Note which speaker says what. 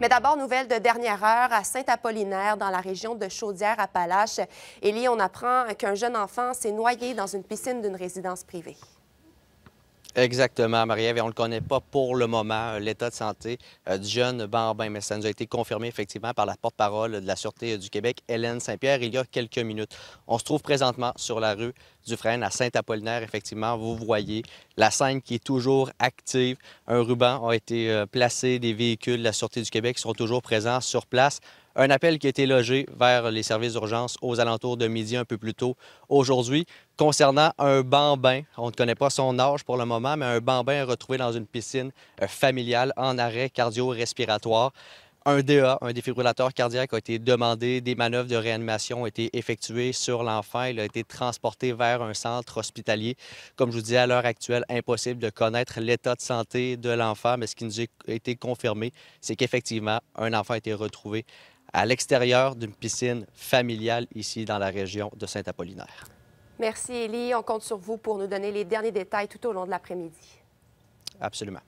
Speaker 1: Mais d'abord, nouvelle de dernière heure à Saint-Apollinaire, dans la région de Chaudière-Appalaches. Élie, on apprend qu'un jeune enfant s'est noyé dans une piscine d'une résidence privée.
Speaker 2: Exactement, Marie-Ève, et on ne le connaît pas pour le moment, euh, l'état de santé euh, du jeune Bambin, mais ça nous a été confirmé effectivement par la porte-parole de la Sûreté euh, du Québec, Hélène Saint-Pierre, il y a quelques minutes. On se trouve présentement sur la rue Dufresne à Saint-Apollinaire, effectivement, vous voyez la scène qui est toujours active. Un ruban a été euh, placé, des véhicules de la Sûreté du Québec sont toujours présents sur place. Un appel qui a été logé vers les services d'urgence aux alentours de midi un peu plus tôt aujourd'hui concernant un bambin. On ne connaît pas son âge pour le moment, mais un bambin retrouvé dans une piscine euh, familiale en arrêt cardio-respiratoire un DA, un défibrillateur cardiaque, a été demandé. Des manœuvres de réanimation ont été effectuées sur l'enfant. Il a été transporté vers un centre hospitalier. Comme je vous dis, à l'heure actuelle, impossible de connaître l'état de santé de l'enfant, mais ce qui nous a été confirmé, c'est qu'effectivement, un enfant a été retrouvé à l'extérieur d'une piscine familiale ici dans la région de Saint-Apollinaire.
Speaker 1: Merci, Élie. On compte sur vous pour nous donner les derniers détails tout au long de l'après-midi.
Speaker 2: Absolument.